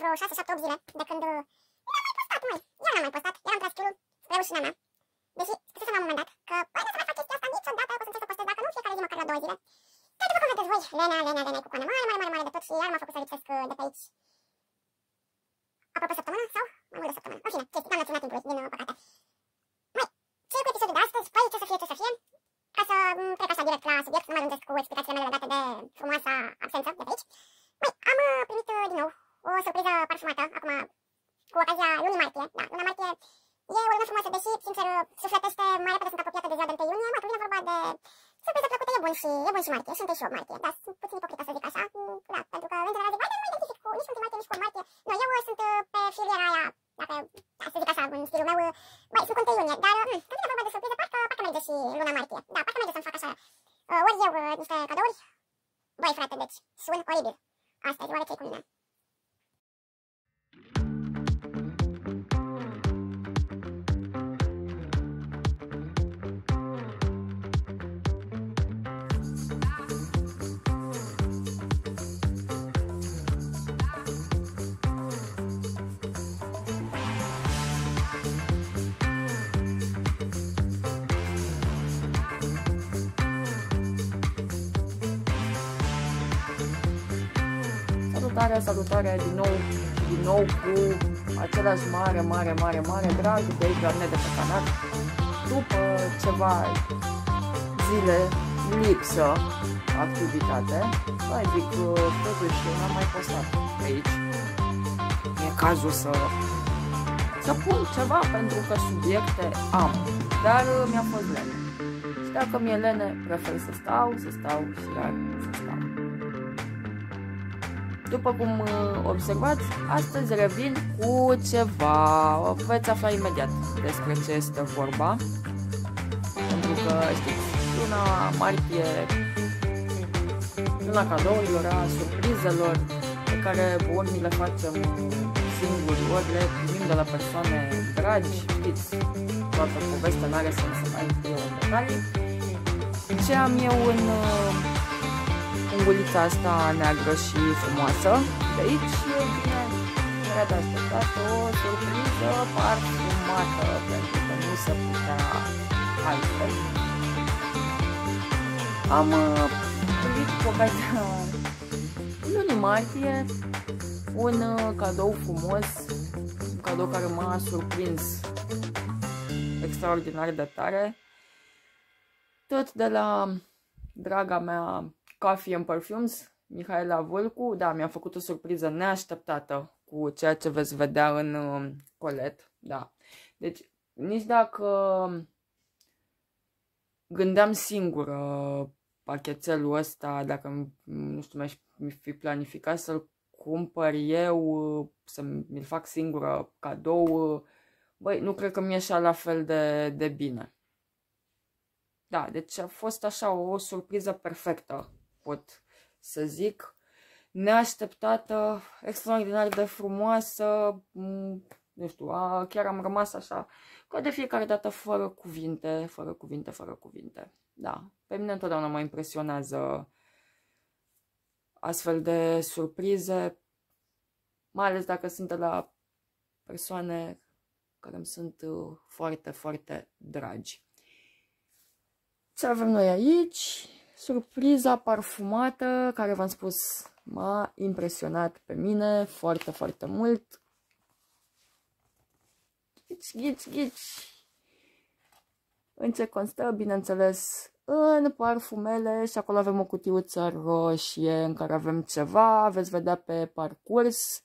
vreo 6-7-8 zile de când uh, nu am mai postat, mai. Eu n-am mai postat, eram prea scriul spre rușinea mea. Deși spusesem la un moment dat că, băi, nu să mai fac chestia asta niciodată, o să încerc să postez dacă nu fiecare zi măcar la două zile. Dar după cum vedeți voi, Lena, Lena, Lena e cu coana mare, mare, mare, mare de tot și iar m-a făcut să lipsesc uh, de pe aici. Aproape săptămână sau mai mult de săptămână. În fine, chestii, n-am naționat timpului, din păcate. Mai, ce cu episodul de astăzi? Păi, ce să fie, ce să fie? Ca să mm, trec așa direct la subiect, să nu mă lungesc cu explicațiile mele legate de frumoasa absență de pe aici. Mai, am uh, primit din nou o surpriză parfumată, acum, cu ocazia lunii martie. Da, luna martie e o lună frumoasă, deși, sincer, sufletește mai repede sunt apropiată de ziua de 1 iunie, mai vine vorba de surpriză plăcută, e bun și, e bun și martie, sunt și 8 martie, dar sunt puțin ipocrită să zic așa, mm, da, pentru că, în general, zic, mai nu mă identific cu nici cu martie, nici cu martie, nu, eu uh, sunt uh, pe filiera aia, dacă, da, să zic așa, în stilul meu, uh, băi, sunt cu 1 iunie, dar, hm, când vine vorba de surpriză, parcă, parcă merge și luna martie, da, parcă merge să-mi fac așa, ori eu niște cadouri, băi, frate, deci, sunt oribil, asta e oare ce cu mine. Salutarea, salutare din nou, din nou cu același mare, mare, mare, mare drag de aici la mine de pe canal. După ceva zile lipsă activitate, mai zic, totuși n-am mai postat pe aici. E cazul să să pun ceva pentru că subiecte am, dar mi-a fost lene. Și dacă mi-e lene, prefer să stau, să stau și iar să după cum uh, observați, astăzi revin cu ceva, veți afla imediat despre ce este vorba, pentru că știți, luna martie, luna cadourilor, a surprizelor pe care ori le facem singuri, ori le primim de la persoane dragi, știți, toată povestea n-are sens să mai fie în detalii. Ce am eu în uh, angulița asta neagră și frumoasă de aici vine de așteptat o surpriză parfumată pentru că nu se putea altfel. Am uh, primit cu ocazia lunii martie un uh, cadou frumos, un cadou care m-a surprins extraordinar de tare, tot de la draga mea Coffee and Perfumes, Mihaela Vâlcu, da, mi-a făcut o surpriză neașteptată cu ceea ce veți vedea în um, colet, da. Deci, nici dacă um, gândeam singură uh, pachetelul ăsta, dacă, nu știu, mi-aș fi planificat să-l cumpăr eu, să mi-l fac singură cadou, băi, nu cred că mi-e așa la fel de, de bine. Da, deci a fost așa o, o surpriză perfectă pot să zic. Neașteptată, extraordinar de frumoasă, nu știu, a, chiar am rămas așa, ca de fiecare dată, fără cuvinte, fără cuvinte, fără cuvinte. Da, pe mine întotdeauna mă impresionează astfel de surprize, mai ales dacă sunt de la persoane care îmi sunt uh, foarte, foarte dragi. Ce avem noi aici? Surpriza parfumată, care v-am spus, m-a impresionat pe mine foarte, foarte mult. Ghici, ghici, ghici. În ce constă, bineînțeles, în parfumele și acolo avem o cutiuță roșie în care avem ceva, veți vedea pe parcurs.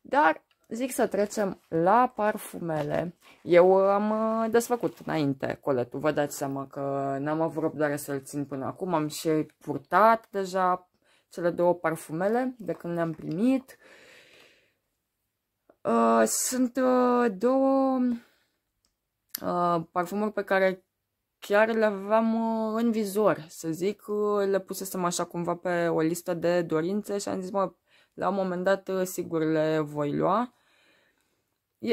Dar zic să trecem la parfumele. Eu am uh, desfăcut înainte coletul, vă dați seama că n-am avut răbdare să-l țin până acum, am și purtat deja cele două parfumele de când le-am primit. Uh, sunt uh, două parfumuri pe care chiar le aveam în vizor, să zic, le pusesem așa cumva pe o listă de dorințe și am zis, mă, la un moment dat sigur le voi lua.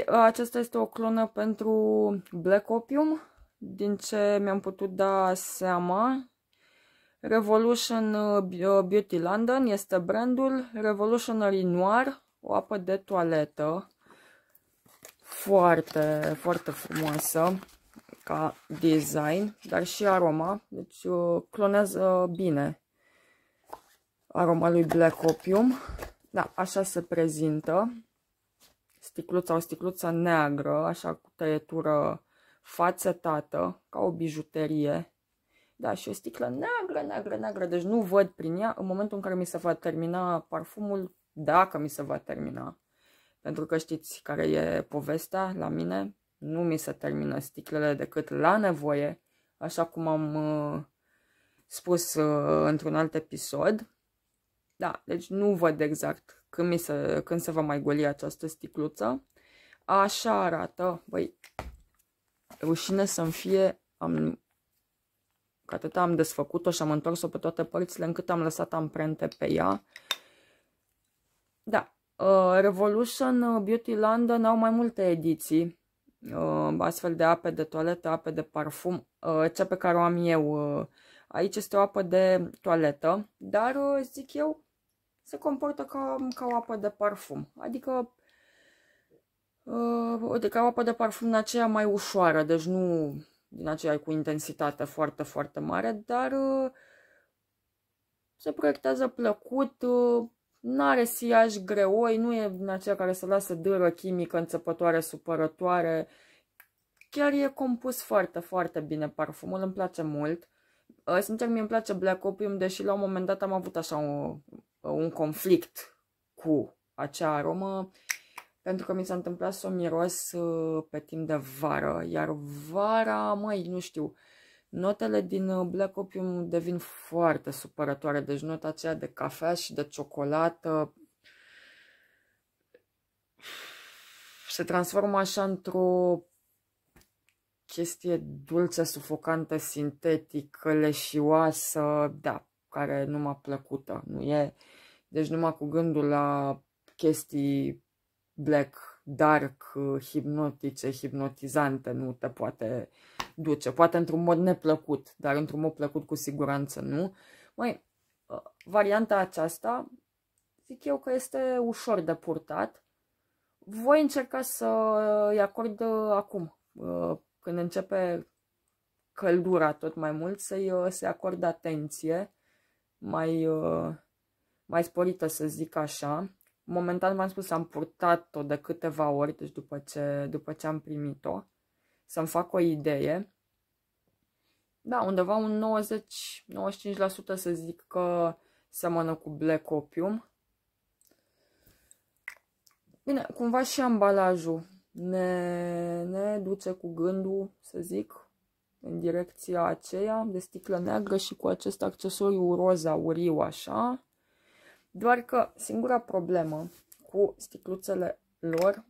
Aceasta este o clonă pentru Black Opium, din ce mi-am putut da seama. Revolution uh, uh, Beauty London este brandul, Revolutionary Noir, o apă de toaletă, foarte, foarte frumoasă ca design, dar și aroma, deci uh, clonează bine aroma lui Black Opium. Da, așa se prezintă sticluța, o sticluță neagră, așa cu tăietură fațetată, ca o bijuterie. Da, și o sticlă neagră, neagră, neagră, deci nu văd prin ea în momentul în care mi se va termina parfumul, dacă mi se va termina. Pentru că știți care e povestea la mine, nu mi se termină sticlele decât la nevoie, așa cum am uh, spus uh, într-un alt episod. Da, deci nu văd exact când, mi se, când se va mai goli această sticluță. Așa arată, băi, rușine să-mi fie, am, că atât am desfăcut-o și am întors-o pe toate părțile încât am lăsat amprente pe ea. Da, uh, Revolution uh, Beauty London au mai multe ediții, uh, astfel de ape de toaletă, ape de parfum, uh, cea pe care o am eu. Uh, aici este o apă de toaletă, dar uh, zic eu se comportă ca, ca o apă de parfum. Adică, uh, ca o apă de parfum în aceea mai ușoară, deci nu din aceea cu intensitate foarte, foarte mare, dar uh, se proiectează plăcut, uh, nu are siaj greoi, nu e din aceea care să lasă dâră chimică înțepătoare, supărătoare. Chiar e compus foarte, foarte bine parfumul, îmi place mult. Sincer, mie îmi place Black Opium, deși la un moment dat am avut așa o, Uh, un conflict cu acea aromă, pentru că mi s-a întâmplat să o miros uh, pe timp de vară, iar vara, mai nu știu, notele din uh, Black Opium devin foarte supărătoare, deci nota aceea de cafea și de ciocolată se transformă așa într-o chestie dulce, sufocantă, sintetică, leșioasă, da, care nu m-a plăcută, da, nu e? Deci numai cu gândul la chestii black, dark, hipnotice, hipnotizante, nu te poate duce. Poate într-un mod neplăcut, dar într-un mod plăcut cu siguranță nu. Mai ă, varianta aceasta, zic eu că este ușor de purtat. Voi încerca să-i acord ă, acum, ă, când începe căldura tot mai mult, să-i să, acord atenție mai, uh, mai sporită, să zic așa. Momentan v-am spus, am purtat-o de câteva ori, deci după ce, după ce am primit-o, să-mi fac o idee. Da, undeva un 90-95% să zic că seamănă cu Black Opium. Bine, cumva și ambalajul ne, ne duce cu gândul, să zic, în direcția aceea, de sticlă neagră și cu acest accesoriu roz auriu așa. Doar că singura problemă cu sticluțele lor,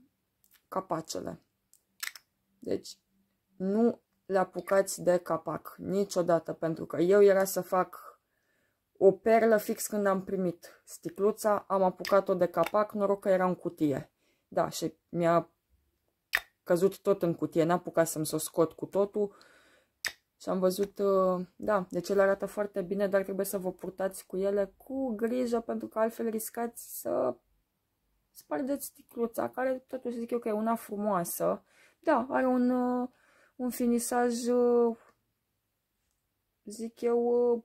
capacele. Deci, nu le apucați de capac niciodată, pentru că eu era să fac o perlă fix când am primit sticluța, am apucat-o de capac, noroc că era în cutie. Da, și mi-a căzut tot în cutie, n-a apucat să-mi o scot cu totul și am văzut, uh, da, deci ele arată foarte bine, dar trebuie să vă purtați cu ele cu grijă, pentru că altfel riscați să spargeți sticluța, care totuși zic eu că e una frumoasă. Da, are un, uh, un finisaj, uh, zic eu,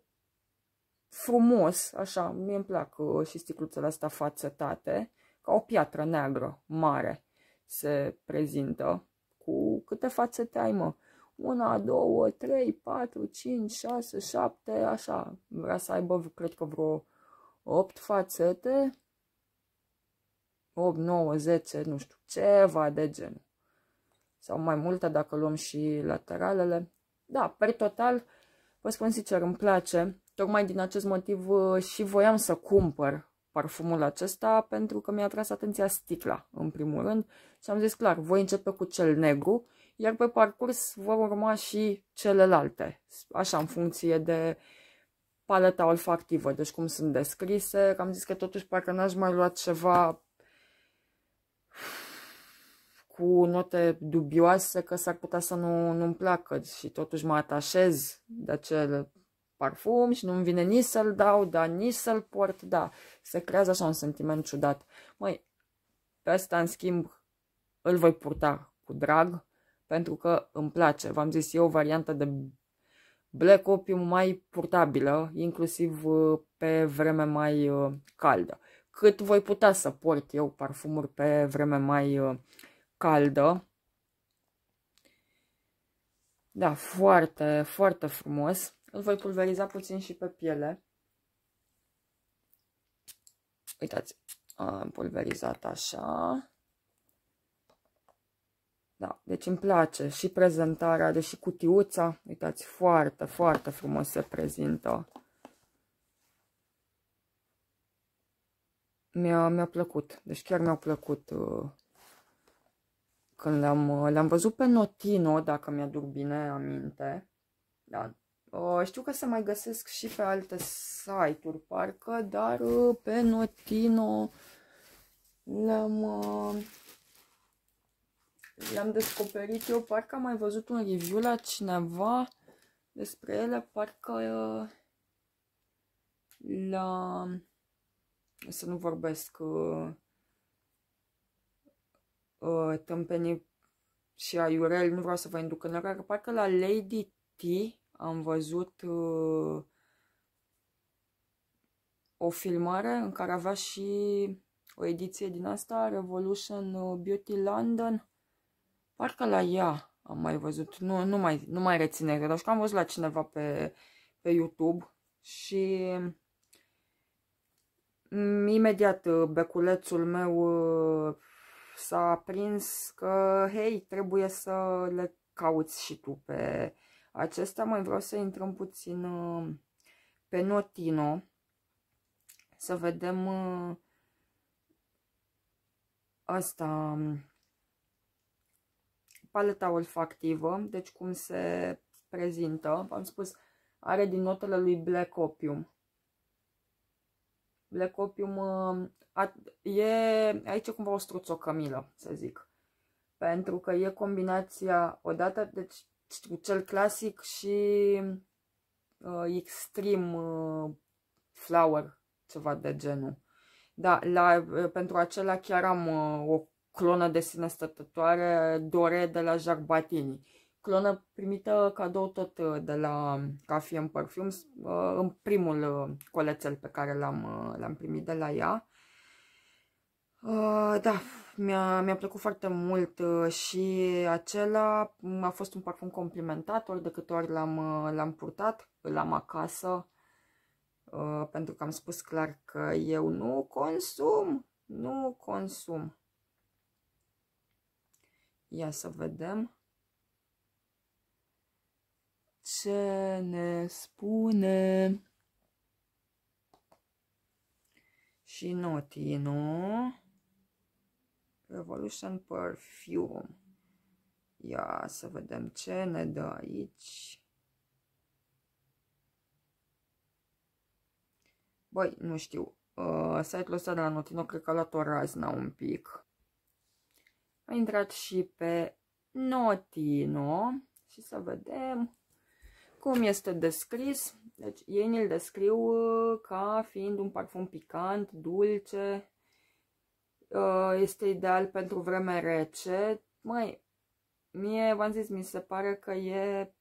frumos, așa, mie îmi plac și sticluțele astea fațetate, ca o piatră neagră mare se prezintă, cu câte fațete ai, mă una două trei patru cinci șase, șapte, așa. Vrea să aibă, cred că vreo opt fațete. 8, 9, 10, nu știu, ceva de gen Sau mai multe dacă luăm și lateralele. Da, per total, vă spun sincer, îmi place. Tocmai din acest motiv uh, și voiam să cumpăr parfumul acesta pentru că mi-a tras atenția sticla, în primul rând. Și am zis clar, voi începe cu cel negru iar pe parcurs vor urma și celelalte, așa în funcție de paleta olfactivă, deci cum sunt descrise, am zis că totuși parcă n-aș mai lua ceva cu note dubioase că s-ar putea să nu, nu-mi placă și totuși mă atașez de acel parfum și nu-mi vine nici să-l dau, dar nici să-l port, da. Se creează așa un sentiment ciudat. Măi, pe asta, în schimb, îl voi purta cu drag, pentru că îmi place. V-am zis, e o variantă de Black Opium mai portabilă, inclusiv uh, pe vreme mai uh, caldă. Cât voi putea să port eu parfumuri pe vreme mai uh, caldă. Da, foarte, foarte frumos. Îl voi pulveriza puțin și pe piele. Uitați, am pulverizat așa. Da, deci îmi place și prezentarea, are și cutiuța. Uitați, foarte, foarte frumos se prezintă. Mi-a mi, -a, plăcut, deci chiar mi-a plăcut uh, când l-am uh, l-am văzut pe Notino, dacă mi-aduc bine aminte. Da. Uh, știu că se mai găsesc și pe alte site-uri, parcă, dar pe Notino l-am le-am descoperit eu, parcă am mai văzut un review la cineva despre ele, parcă uh, la... să nu vorbesc uh, uh, tâmpenii și aiurel, nu vreau să vă induc în eroare, parcă la Lady T am văzut uh, o filmare în care avea și o ediție din asta, Revolution uh, Beauty London, Parcă la ea am mai văzut, nu, nu, mai, nu mai reține, cred, că am văzut la cineva pe, pe YouTube și mm, imediat uh, beculețul meu uh, s-a prins că, hei, trebuie să le cauți și tu pe acestea. Mai vreau să intrăm puțin uh, pe Notino să vedem asta um, paleta olfactivă, deci cum se prezintă. V-am spus, are din notele lui Black Opium. Black Opium uh, a, e aici cumva o struțocămilă, să zic. Pentru că e combinația odată, deci cel clasic și uh, extrem uh, flower, ceva de genul. Da, la, uh, pentru acela chiar am uh, o clonă de sine stătătoare Dore de la Batini Clonă primită cadou tot uh, de la Cafe în parfum uh, în primul uh, colețel pe care l-am primit de la ea. da, mi-a mi plăcut foarte mult și acela a fost un parfum complimentat, ori de câte ori l-am purtat, îl am acasă, pentru că am spus clar că eu nu consum, nu consum. Ia să vedem ce ne spune și notinu. Revolution Perfume. Ia să vedem ce ne dă aici. Băi, nu știu. Uh, site-ul ăsta de la Notino cred că a luat o razna un pic. A intrat și pe Notino și să vedem cum este descris. Deci ei îl descriu uh, ca fiind un parfum picant, dulce, uh, este ideal pentru vreme rece. Mai, mie, v-am zis, mi se pare că e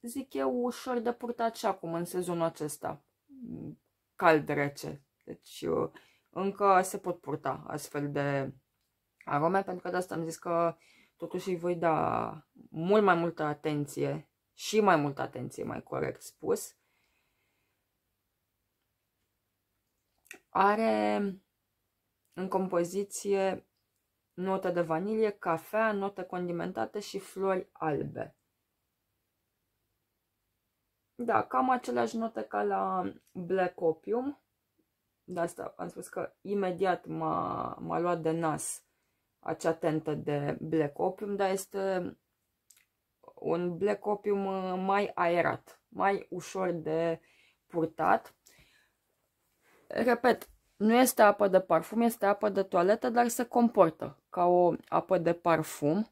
zic eu, ușor de purtat și acum, în sezonul acesta. Mm, cald, rece. Deci, uh, încă se pot purta astfel de arome, pentru că de asta am zis că totuși îi voi da mult mai multă atenție și mai multă atenție, mai corect spus. Are în compoziție notă de vanilie, cafea, note condimentate și flori albe. Da, cam aceleași note ca la Black Opium. De asta am spus că imediat m-a, luat de nas acea tentă de Black Opium, dar este un Black Opium uh, mai aerat, mai ușor de purtat. Repet, nu este apă de parfum, este apă de toaletă, dar se comportă ca o apă de parfum.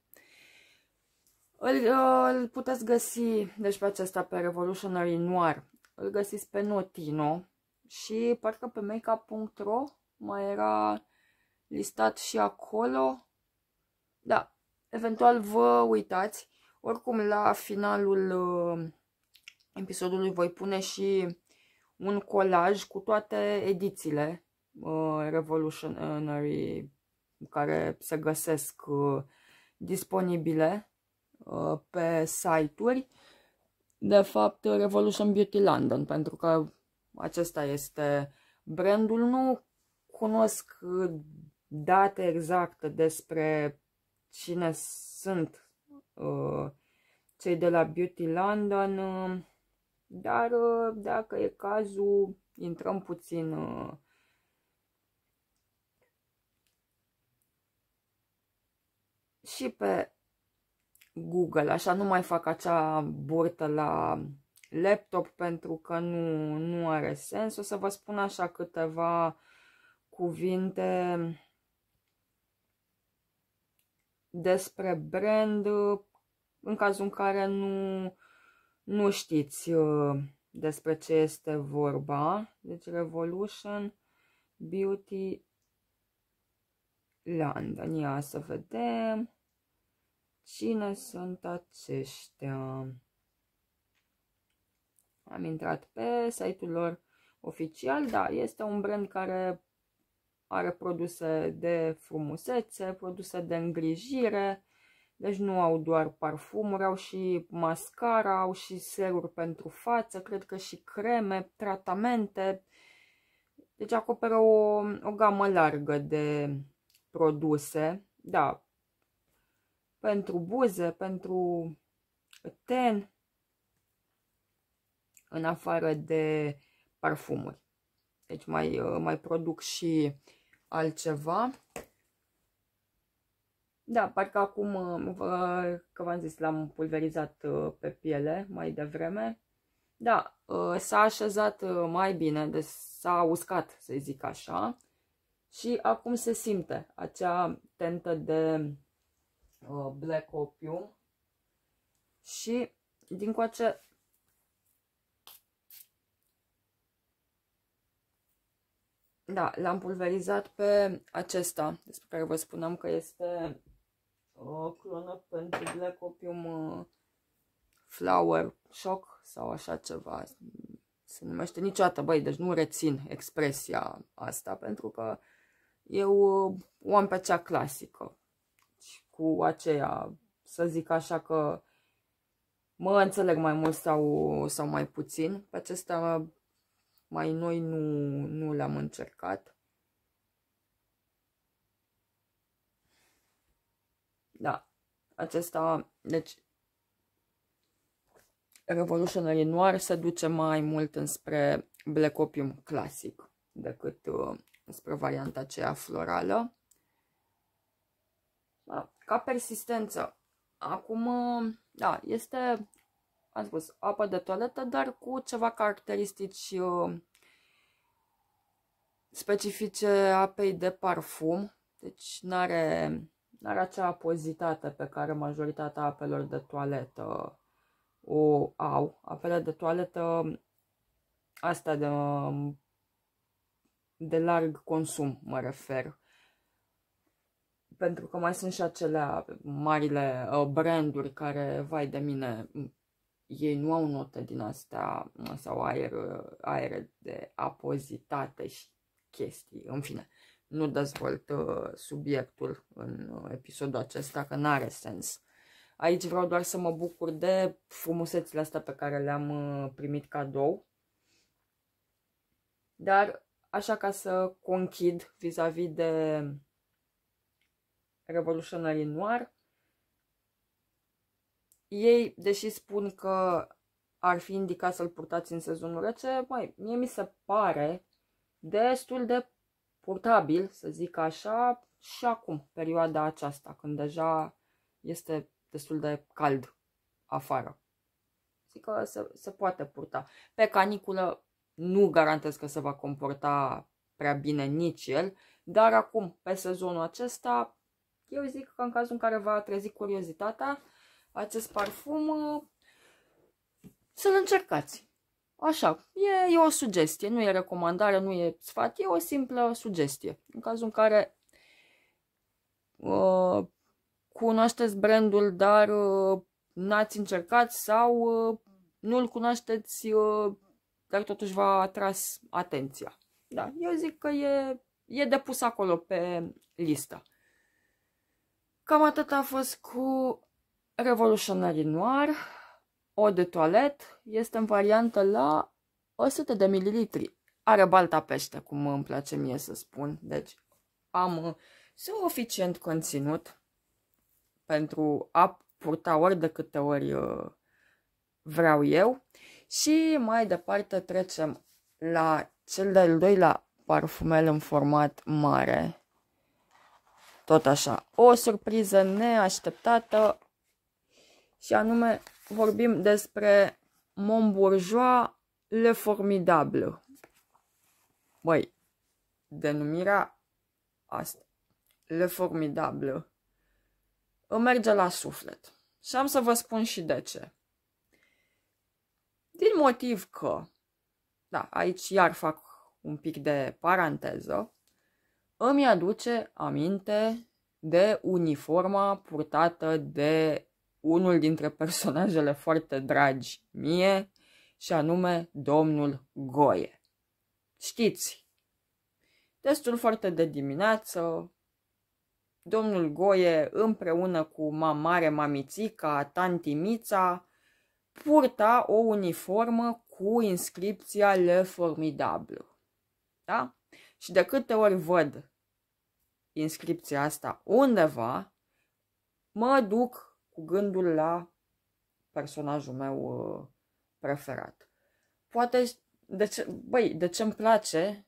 Îl, uh, îl puteți găsi, deci pe acesta, pe Revolutionary Noir. Îl găsiți pe Notino, și parcă pe makeup.ro mai era listat și acolo. Da, eventual vă uitați. Oricum, la finalul uh, episodului voi pune și un colaj cu toate edițiile uh, Revolutionary care se găsesc uh, disponibile uh, pe site-uri. De fapt, Revolution Beauty London, pentru că acesta este brandul. Nu cunosc date exacte despre cine sunt uh, cei de la Beauty London, uh, dar uh, dacă e cazul, intrăm puțin și pe Google, așa nu mai fac acea burtă la laptop pentru că nu, nu are sens. O să vă spun așa câteva cuvinte despre brand în cazul în care nu, nu știți uh, despre ce este vorba. Deci Revolution Beauty London. Ia să vedem cine sunt aceștia. Am intrat pe site-ul lor oficial, da, este un brand care are produse de frumusețe, produse de îngrijire, deci nu au doar parfumuri, au și mascara, au și seruri pentru față, cred că și creme, tratamente. Deci acoperă o, o gamă largă de produse, da, pentru buze, pentru ten, în afară de parfumuri. Deci mai, uh, mai produc și altceva. Da, parcă acum, uh, că v-am zis, l-am pulverizat uh, pe piele mai devreme. Da, s-a așezat mai bine, de s-a uscat, să zic așa. Și acum se simte acea tentă de Black Opium. Și din coace Da, l-am pulverizat pe acesta, despre care vă spuneam că este o clonă pentru Black Opium uh, Flower Shock sau așa ceva. Se numește niciodată, băi, deci nu rețin expresia asta, pentru că eu uh, o am pe cea clasică. Și deci, cu aceea, să zic așa că mă înțeleg mai mult sau, sau mai puțin. Pe acesta mai noi nu, nu l-am încercat. Da, acesta, deci Revolutionary Noir se duce mai mult înspre Black Opium clasic decât uh, spre varianta aceea florală. Da, ca persistență. Acum, da, este am spus, apă de toaletă, dar cu ceva caracteristici uh, specifice apei de parfum. Deci nu are are acea apozitate pe care majoritatea apelor de toaletă o au. Apele de toaletă astea de, de larg consum mă refer. Pentru că mai sunt și acelea marile uh, branduri care, vai de mine, ei nu au notă din asta sau aer, aer de apozitate și chestii. În fine, nu dezvolt subiectul în episodul acesta, că n-are sens. Aici vreau doar să mă bucur de frumusețile astea pe care le-am uh, primit cadou. Dar, așa ca să conchid vis-a-vis -vis de Revolutionary Noir, ei, deși spun că ar fi indicat să-l purtați în sezonul rece, mai mie mi se pare destul de portabil, să zic așa, și acum, perioada aceasta, când deja este destul de cald afară. Zic că se, se poate purta. Pe caniculă nu garantez că se va comporta prea bine nici el, dar acum, pe sezonul acesta, eu zic că în cazul în care va trezi curiozitatea, acest parfum, uh, să-l încercați. Așa, e, e o sugestie, nu e recomandare, nu e sfat, e o simplă sugestie. În cazul în care uh, cunoașteți brandul, dar uh, n-ați încercat sau uh, nu-l cunoașteți, uh, dar totuși v-a atras atenția. Da, eu zic că e, e depus acolo pe listă. Cam atât a fost cu Revolutionary Noir, o de toalet, este în variantă la 100 de mililitri. Are balta pește, cum îmi place mie să spun. Deci am uh, suficient conținut pentru a purta ori de câte ori uh, vreau eu. Și mai departe trecem la cel de-al doilea parfumel în format mare. Tot așa, o surpriză neașteptată, și anume vorbim despre Mon Bourgeois Le Formidable. Băi, denumirea asta, Le Formidable, îmi merge la suflet. Și am să vă spun și de ce. Din motiv că, da, aici iar fac un pic de paranteză, îmi aduce aminte de uniforma purtată de unul dintre personajele foarte dragi mie, și anume domnul Goie. Știți, Destul foarte de dimineață, domnul Goie împreună cu mamare mamițica, tanti Mița, purta o uniformă cu inscripția Le Formidable. Da? Și de câte ori văd inscripția asta undeva, mă duc cu gândul la personajul meu uh, preferat. Poate, de ce, băi, de ce îmi place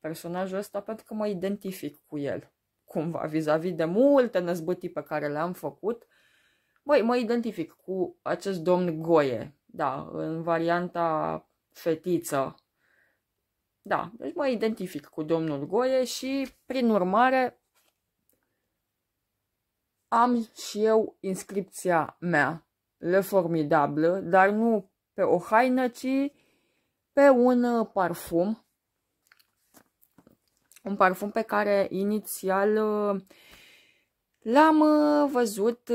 personajul ăsta? Pentru că mă identific cu el, cumva, vis-a-vis de multe năzbătii pe care le-am făcut. Băi, mă identific cu acest domn Goie, da, în varianta fetiță. Da, deci mă identific cu domnul Goie și, prin urmare, am și eu inscripția mea, le formidabilă, dar nu pe o haină, ci pe un uh, parfum. Un parfum pe care inițial uh, l-am uh, văzut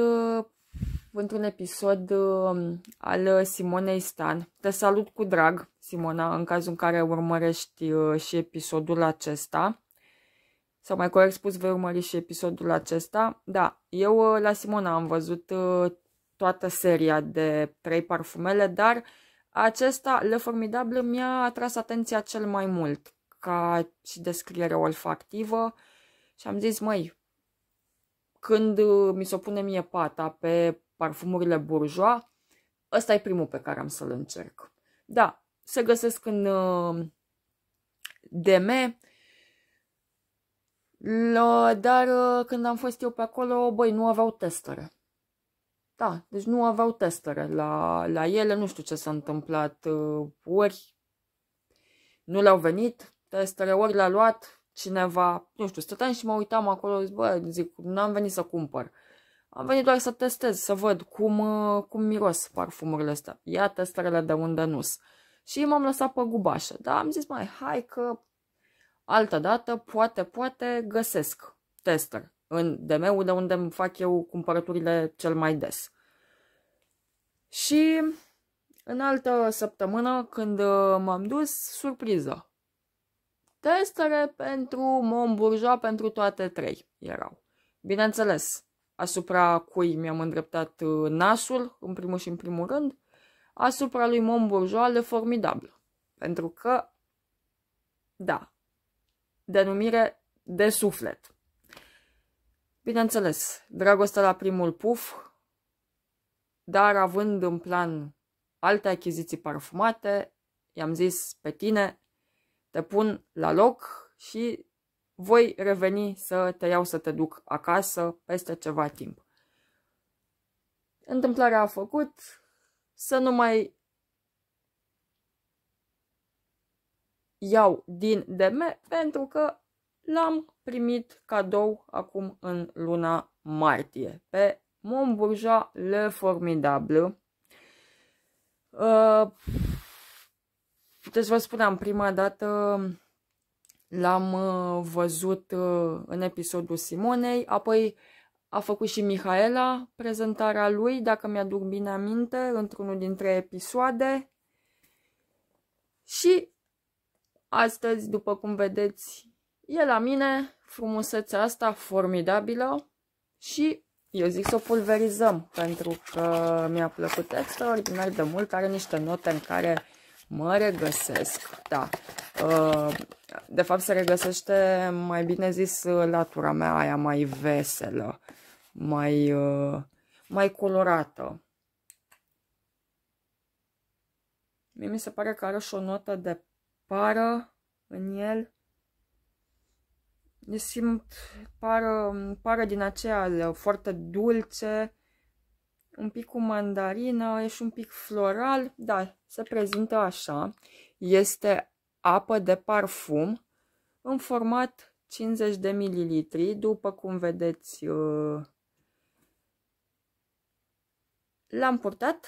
într-un episod al Simonei Stan. Te salut cu drag, Simona, în cazul în care urmărești și episodul acesta sau mai corect spus, vei urmări și episodul acesta. Da, eu uh, la Simona am văzut uh, toată seria de trei parfumele, dar acesta, Le Formidable, mi-a atras atenția cel mai mult ca și descriere olfactivă și am zis, măi, când uh, mi se o pune mie pata pe parfumurile burjoa, ăsta e primul pe care am să-l încerc. Da, se găsesc în DM, la Dar uh, când am fost eu pe acolo, băi, nu aveau testere. Da, deci nu aveau testere la, la ele, nu știu ce s-a întâmplat. Uh, ori nu le-au venit testere, ori le-a luat cineva, nu știu, stăteam și mă uitam acolo, zic, bă, zic, n-am venit să cumpăr. Am venit doar să testez, să văd cum, uh, cum miros parfumurile astea. Ia testerele de unde nu Și m-am lăsat pe gubașă. Dar am zis, mai, hai că dată, poate, poate, găsesc tester în DM-ul de unde îmi fac eu cumpărăturile cel mai des. Și în altă săptămână, când uh, m-am dus, surpriză. Testere pentru Mont Bourgeois, pentru toate trei erau. Bineînțeles, asupra cui mi-am îndreptat uh, nasul, în primul și în primul rând, asupra lui Mont Bourgeois, le formidabil. Pentru că, da, denumire de suflet. Bineînțeles, dragoste la primul puf, dar având în plan alte achiziții parfumate, i-am zis pe tine, te pun la loc și voi reveni să te iau să te duc acasă peste ceva timp. Întâmplarea a făcut să nu mai iau din DM pentru că l-am primit cadou acum în luna martie pe Mon Bourgeois Le Formidable. Uh, deci vă spuneam, prima dată l-am uh, văzut uh, în episodul Simonei, apoi a făcut și Mihaela prezentarea lui, dacă mi-aduc bine aminte, într-unul dintre episoade. Și Astăzi, după cum vedeți, e la mine frumusețea asta formidabilă și eu zic să o pulverizăm pentru că mi-a plăcut extraordinar de mult. Are niște note în care mă regăsesc, da. Uh, de fapt se regăsește, mai bine zis, latura mea aia mai veselă, mai, uh, mai colorată. Mie mi se pare că are și o notă de pară în el. Le simt pară, pară din aceea uh, foarte dulce, un pic cu mandarină, e și un pic floral. Da, se prezintă așa. Este apă de parfum în format 50 de mililitri, după cum vedeți uh, l-am purtat.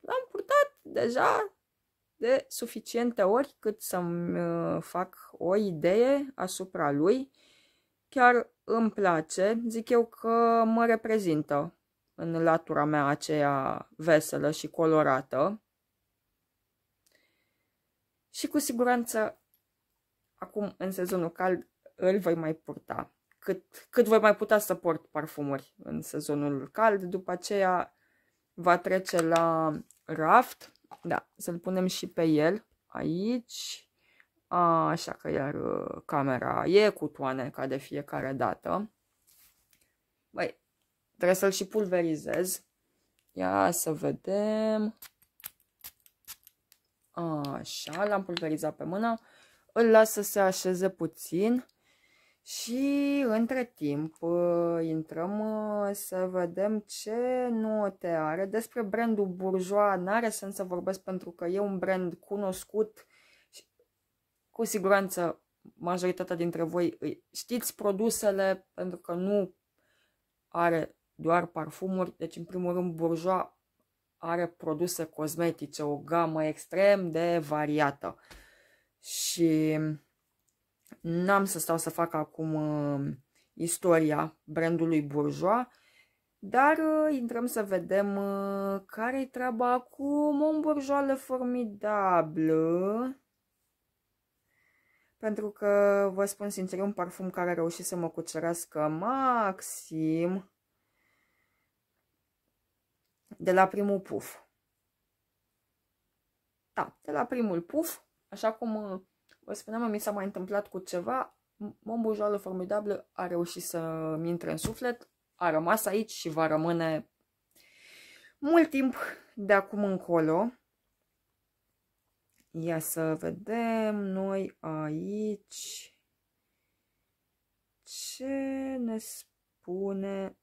L-am purtat deja de suficiente ori cât să-mi uh, fac o idee asupra lui. Chiar îmi place, zic eu că mă reprezintă în latura mea aceea veselă și colorată. Și cu siguranță, acum în sezonul cald, îl voi mai purta. Cât, cât voi mai putea să port parfumuri în sezonul cald, după aceea va trece la raft da, să-l punem și pe el aici. Așa că iar uh, camera e cu toane ca de fiecare dată. Băi, trebuie să-l și pulverizez. Ia să vedem. Așa, l-am pulverizat pe mână. Îl las să se așeze puțin. Și între timp ă, intrăm ă, să vedem ce note are. Despre brandul Bourjois n-are sens să vorbesc pentru că e un brand cunoscut și cu siguranță majoritatea dintre voi știți produsele pentru că nu are doar parfumuri, deci în primul rând Bourjois are produse cosmetice, o gamă extrem de variată. Și N-am să stau să fac acum uh, istoria brandului Bourjois, dar uh, intrăm să vedem uh, care-i treaba acum. Un Bourjois formidabil. Pentru că, vă spun sincer, un parfum care a reușit să mă cucerească maxim de la primul puf. Da, de la primul puf, așa cum uh, Vă spuneam, mi s-a mai întâmplat cu ceva, bujoală formidabilă a reușit să-mi intre în suflet, a rămas aici și va rămâne mult timp de acum încolo. Ia să vedem noi aici ce ne spune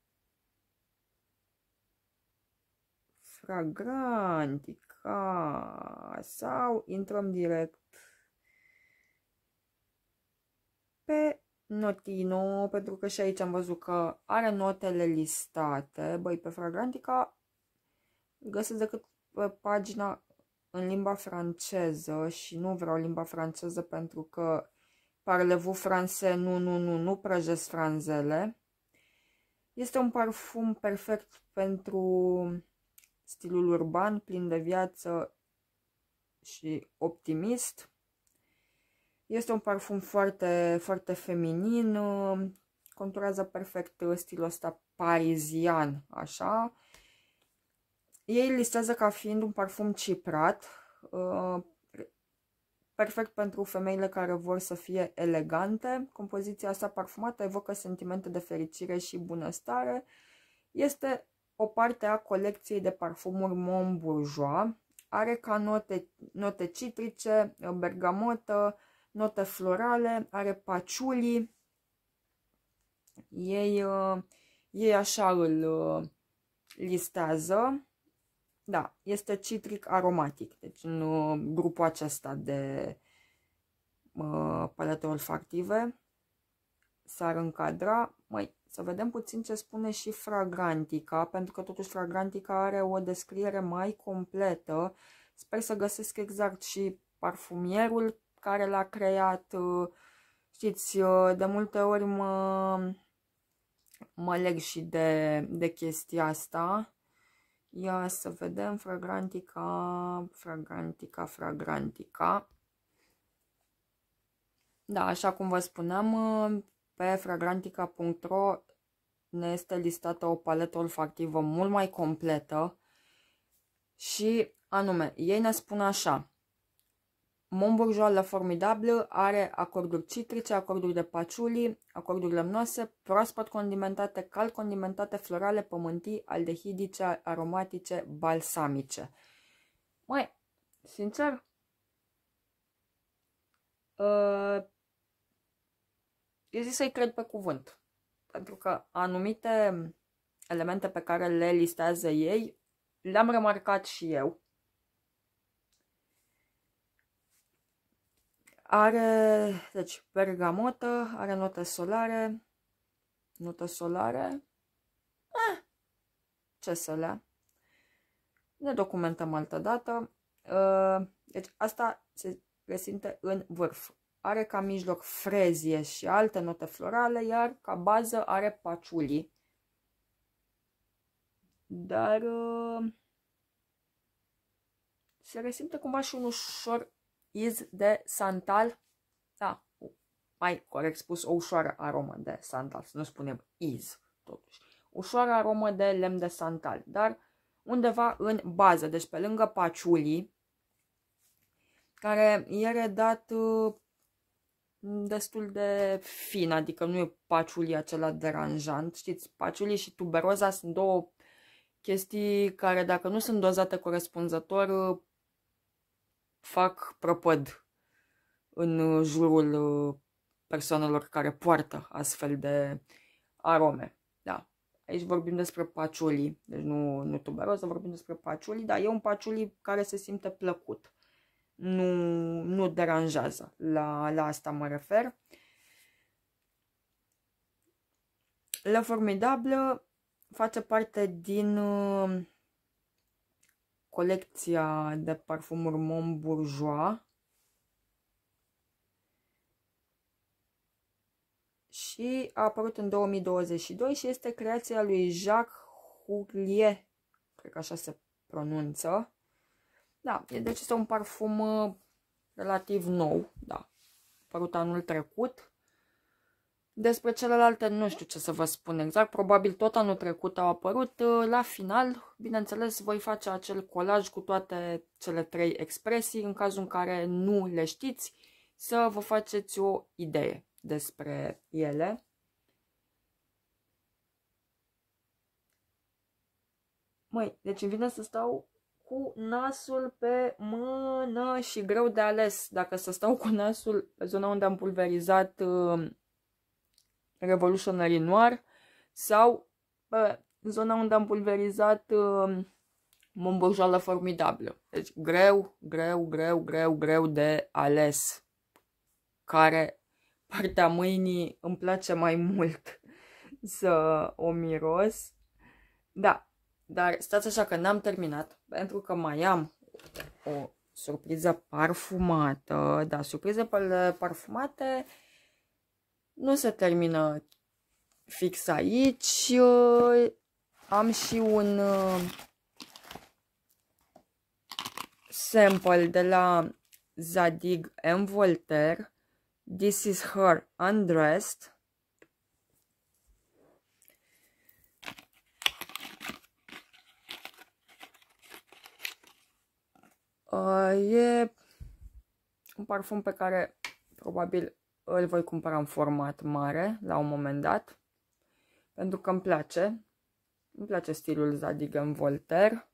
fragrantica sau intrăm direct pe Notino, pentru că și aici am văzut că are notele listate. Băi, pe Fragrantica găsesc decât pe pagina în limba franceză și nu vreau limba franceză pentru că parlevu francez, nu, nu, nu, nu prăjesc franzele. Este un parfum perfect pentru stilul urban, plin de viață și optimist. Este un parfum foarte, foarte feminin, um, conturează perfect stilul ăsta parizian, așa. Ei listează ca fiind un parfum ciprat, uh, perfect pentru femeile care vor să fie elegante. Compoziția asta parfumată evocă sentimente de fericire și bunăstare. Este o parte a colecției de parfumuri Mont Bourgeois. Are ca note, note citrice, bergamotă, note florale, are paciulii. Ei, uh, ei așa îl uh, listează. Da, este citric aromatic, deci în grupul acesta de uh, palete olfactive s-ar încadra. Mai să vedem puțin ce spune și Fragrantica, pentru că totuși Fragrantica are o descriere mai completă. Sper să găsesc exact și parfumierul care l-a creat. Uh, știți, uh, de multe ori mă, mă leg și de, de chestia asta. Ia să vedem fragrantica, fragrantica, fragrantica. Da, așa cum vă spuneam, uh, pe fragrantica.ro ne este listată o paletă olfactivă mult mai completă și anume, ei ne spun așa Momburjoala formidabilă are acorduri citrice, acorduri de paciuli, acorduri lemnoase, proaspăt condimentate, cal condimentate, florale, pământii, aldehidice, aromatice, balsamice. Mai, sincer, uh, ă, eu zis să-i cred pe cuvânt. Pentru că anumite elemente pe care le listează ei, le-am remarcat și eu Are, deci, bergamotă, are note solare, note solare, eh, ce să le Ne documentăm altă dată. Eh, deci asta se resimte în vârf. Are ca mijloc frezie și alte note florale, iar ca bază are paciuli. Dar eh, se resimte cumva și un ușor iz de santal, da, mai corect spus, o ușoară aromă de santal, să nu spunem iz, totuși. Ușoară aromă de lemn de santal, dar undeva în bază, deci pe lângă paciulii, care e redat uh, destul de fin, adică nu e paciulii acela deranjant. Știți, paciulii și tuberoza sunt două chestii care, dacă nu sunt dozate corespunzător, uh, fac prăpăd în uh, jurul uh, persoanelor care poartă astfel de arome. Da. Aici vorbim despre paciuli, deci nu, nu tuberoză, vorbim despre paciuli, dar e un paciuli care se simte plăcut. Nu, nu deranjează. La, la asta mă refer. La formidabilă face parte din uh, colecția de parfumuri mon Bourgeois. Și a apărut în 2022 și este creația lui Jacques Hurlier, cred că așa se pronunță. Da, deci este un parfum uh, relativ nou, da, apărut anul trecut. Despre celelalte nu știu ce să vă spun exact, probabil tot anul trecut au apărut. Uh, la final, bineînțeles, voi face acel colaj cu toate cele trei expresii, în cazul în care nu le știți, să vă faceți o idee despre ele. Măi, deci îmi vine să stau cu nasul pe mână și greu de ales dacă să stau cu nasul pe zona unde am pulverizat uh, Revolutionary Noir sau pe zona unde am pulverizat uh, formidabilă. Deci greu, greu, greu, greu, greu de ales care partea mâinii îmi place mai mult să o miros. Da, dar stați așa că n-am terminat, pentru că mai am o surpriză parfumată, da, surprize parfumate nu se termină fix aici. Am și un uh, sample de la Zadig M. Voltaire. This is her undressed. Uh, e un parfum pe care probabil îl voi cumpăra în format mare la un moment dat, pentru că îmi place. Îmi place stilul Zadigan Voltaire.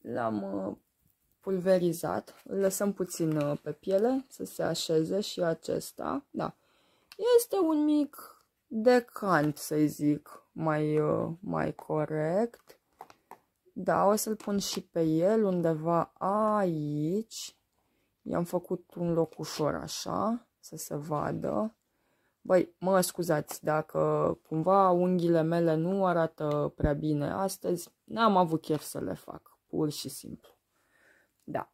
L-am uh, pulverizat, îl lăsăm puțin uh, pe piele să se așeze și acesta, da. Este un mic decant, să-i zic, mai, uh, mai corect. Da, o să-l pun și pe el undeva aici. I-am făcut un loc ușor așa, să se vadă. Băi, mă scuzați dacă cumva unghiile mele nu arată prea bine astăzi. N-am avut chef să le fac, pur și simplu. Da.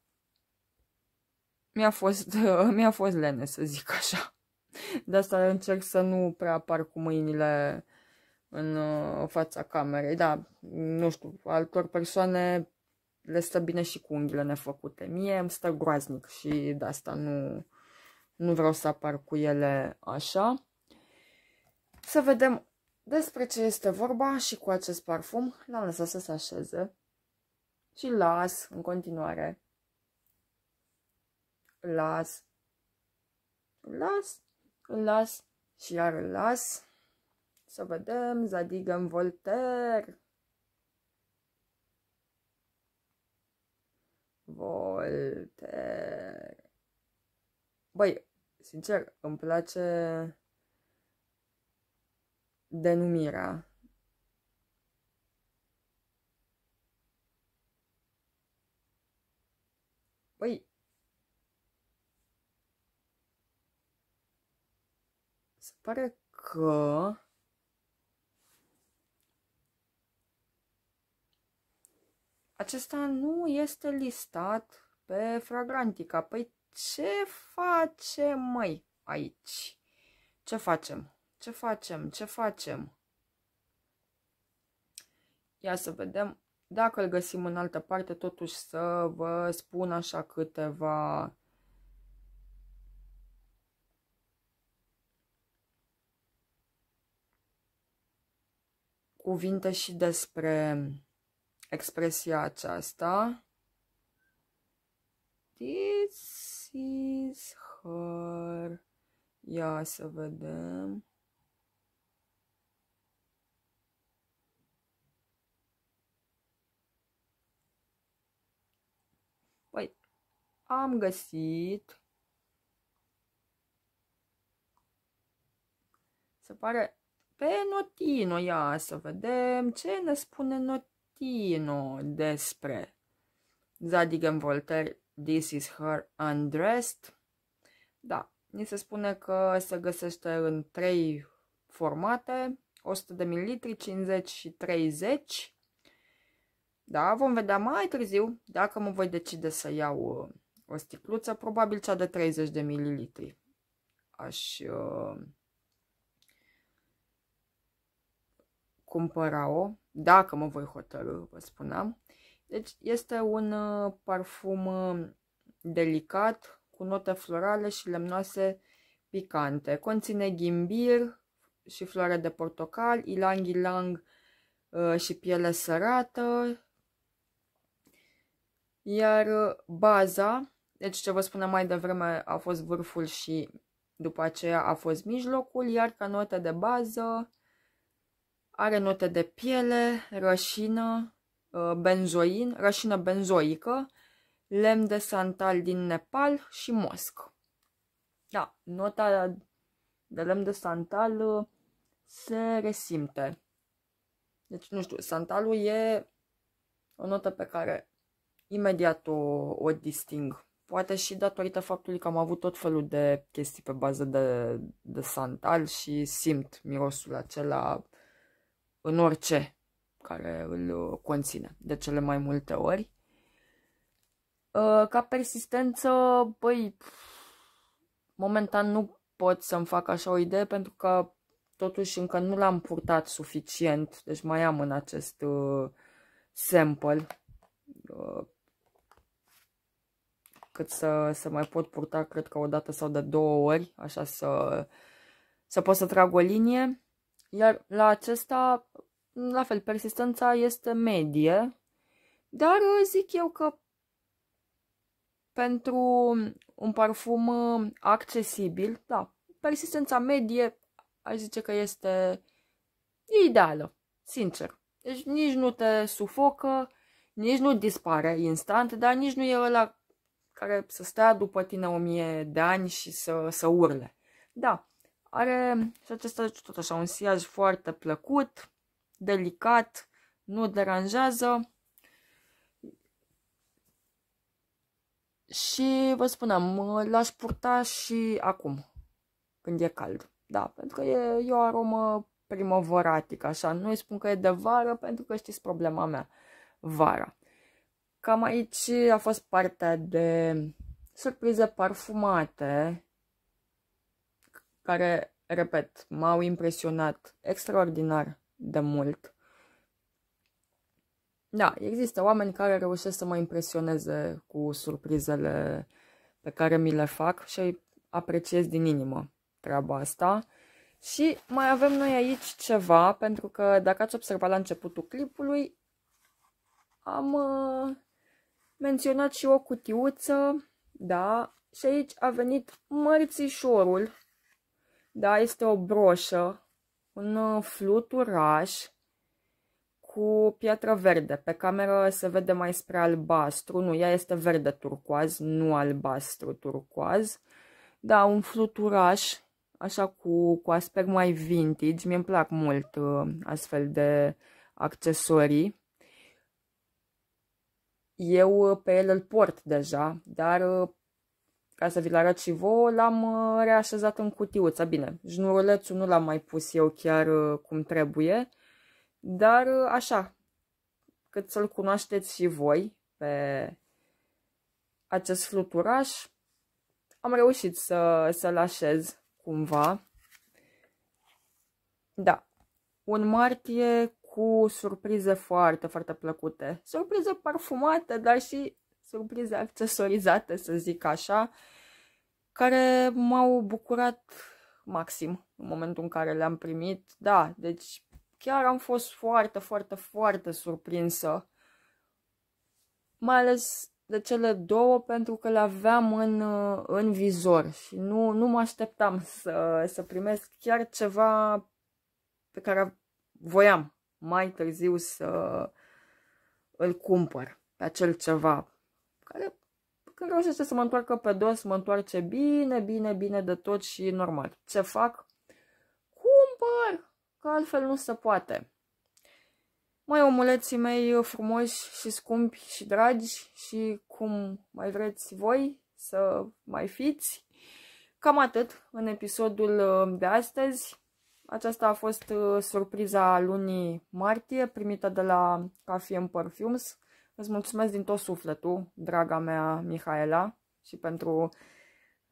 Mi-a fost, mi-a fost lene, să zic așa. De asta încerc să nu prea apar cu mâinile în uh, fața camerei. Da, nu știu, altor persoane le stă bine și cu unghiile nefăcute. Mie îmi stă groaznic și de asta nu, nu vreau să apar cu ele așa. Să vedem despre ce este vorba și cu acest parfum l-am lăsat să se așeze și las în continuare. Las, las, las și iar las. Să vedem, Zadigă în Voltaire. volte, Băi, sincer, îmi place denumirea. Băi, se pare că Acesta nu este listat pe Fragrantica. Păi ce facem, mai aici? Ce facem? Ce facem? Ce facem? Ia să vedem dacă îl găsim în altă parte, totuși să vă spun așa câteva cuvinte și despre expresia aceasta. This is her. Ia să vedem. Păi, am găsit. Se pare pe Notino, ia să vedem ce ne spune Notino continuă despre Zadig Voltaire, This is her undressed. Da, ni se spune că se găsește în trei formate, 100 de mililitri, 50 și 30. Da, vom vedea mai târziu dacă mă voi decide să iau uh, o sticluță, probabil cea de 30 de mililitri. Aș... Uh, cumpăra-o, dacă mă voi hotărâ, vă spuneam. Deci este un uh, parfum uh, delicat, cu note florale și lemnoase picante. Conține ghimbir și floare de portocal, ilang-ilang uh, și piele sărată. Iar baza, deci ce vă spuneam mai devreme, a fost vârful și după aceea a fost mijlocul, iar ca notă de bază are note de piele, rășină, uh, benzoin, rășină benzoică, lemn de santal din Nepal și mosc. Da, nota de lemn de santal uh, se resimte. Deci, nu știu, santalul e o notă pe care imediat o, o disting. Poate și datorită faptului că am avut tot felul de chestii pe bază de, de santal și simt mirosul acela în orice care îl conține, de cele mai multe ori. Uh, ca persistență, băi, momentan nu pot să-mi fac așa o idee pentru că totuși încă nu l-am purtat suficient, deci mai am în acest uh, sample uh, cât să, să mai pot purta, cred că o dată sau de două ori, așa să, să pot să trag o linie. Iar la acesta, la fel, persistența este medie, dar uh, zic eu că pentru un parfum uh, accesibil, da, persistența medie aș zice că este e ideală, sincer. Deci nici nu te sufocă, nici nu dispare instant, dar nici nu e ăla care să stea după tine o mie de ani și să, să urle. Da, are și acesta deci tot așa un siaj foarte plăcut, delicat, nu deranjează. Și vă spunem, l-aș purta și acum, când e cald. Da, pentru că e, e o aromă primăvoratică, așa. Nu îi spun că e de vară, pentru că știți problema mea, vara. Cam aici a fost partea de surprize parfumate care, repet, m-au impresionat extraordinar de mult. Da, există oameni care reușesc să mă impresioneze cu surprizele pe care mi le fac și apreciez din inimă treaba asta. Și mai avem noi aici ceva, pentru că dacă ați observat la începutul clipului, am uh, menționat și o cutiuță, da, și aici a venit mărțișorul da, este o broșă, un uh, fluturaș cu piatră verde. Pe cameră se vede mai spre albastru. Nu, ea este verde turcoaz, nu albastru turcoaz. Da, un fluturaș, așa cu, cu aspect mai vintage. mi e plac mult uh, astfel de accesorii. Eu uh, pe el îl port deja, dar ca să vi-l arăt și vouă, l-am uh, reașezat în cutiuță. Bine, jnurulețul nu l-am mai pus eu chiar uh, cum trebuie, dar uh, așa, cât să-l cunoașteți și voi pe acest fluturaș, am reușit să, să-l așez cumva. Da, un martie cu surprize foarte, foarte plăcute. Surprize parfumate, dar și surprize accesorizate, să zic așa care m-au bucurat maxim în momentul în care le-am primit. Da, deci chiar am fost foarte, foarte, foarte surprinsă. Mai ales de cele două pentru că le aveam în, în vizor și nu, nu mă așteptam să, să primesc chiar ceva pe care voiam mai târziu să îl cumpăr, pe acel ceva. Când reușește să mă întoarcă pe dos, mă întoarce bine, bine, bine de tot și normal. Ce fac? Cumpăr! Că altfel nu se poate. Mai omuleții mei frumoși și scumpi și dragi și cum mai vreți voi să mai fiți. Cam atât în episodul uh, de astăzi. Aceasta a fost uh, surpriza lunii martie primită de la Cafe Perfumes. Îți mulțumesc din tot sufletul, draga mea Mihaela, și pentru uh,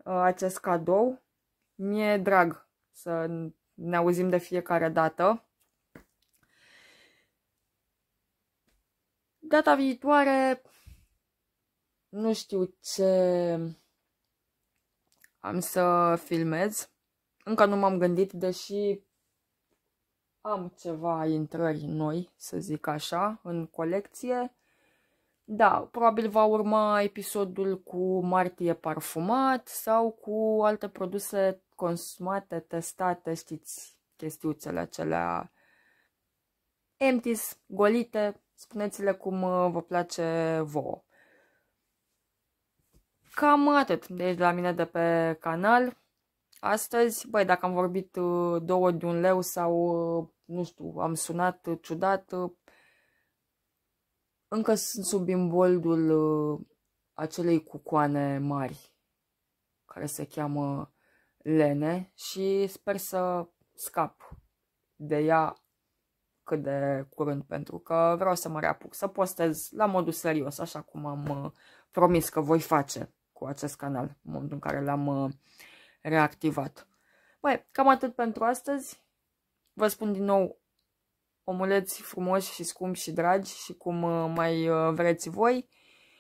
acest cadou. Mie e drag să ne auzim de fiecare dată. Data viitoare, nu știu ce am să filmez. Încă nu m-am gândit, deși am ceva intrări noi, să zic așa, în colecție. Da, probabil va urma episodul cu martie parfumat sau cu alte produse consumate, testate, știți, chestiuțele acelea empties, golite, spuneți-le cum uh, vă place vouă. Cam atât de aici de la mine de pe canal. Astăzi, băi, dacă am vorbit uh, două de un leu sau, uh, nu știu, am sunat ciudat, încă sunt sub imboldul uh, acelei cucoane mari care se cheamă Lene și sper să scap de ea cât de curând pentru că vreau să mă reapuc, să postez la modul serios, așa cum am uh, promis că voi face cu acest canal în momentul în care l-am uh, reactivat. Băi, cam atât pentru astăzi. Vă spun din nou omuleți frumoși și scumpi și dragi și cum uh, mai uh, vreți voi.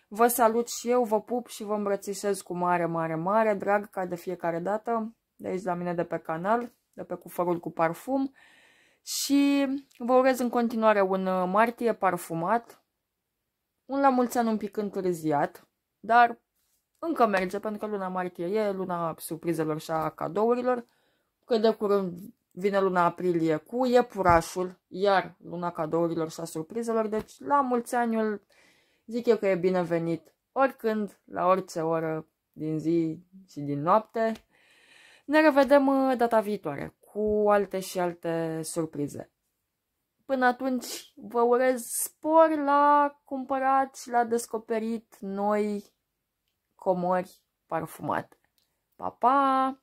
Vă salut și eu, vă pup și vă îmbrățișez cu mare, mare, mare drag ca de fiecare dată de aici la mine de pe canal, de pe cufărul cu parfum și vă urez în continuare un uh, martie parfumat, un la mulți ani un pic întârziat, dar încă merge pentru că luna martie e luna surprizelor și a cadourilor, că de curând Vine luna aprilie cu iepurașul, iar luna cadourilor și a surprizelor, deci la mulți ani zic eu că e binevenit oricând, la orice oră din zi și din noapte. Ne revedem uh, data viitoare cu alte și alte surprize. Până atunci vă urez spor la cumpărat și la descoperit noi comori parfumate. Pa, pa!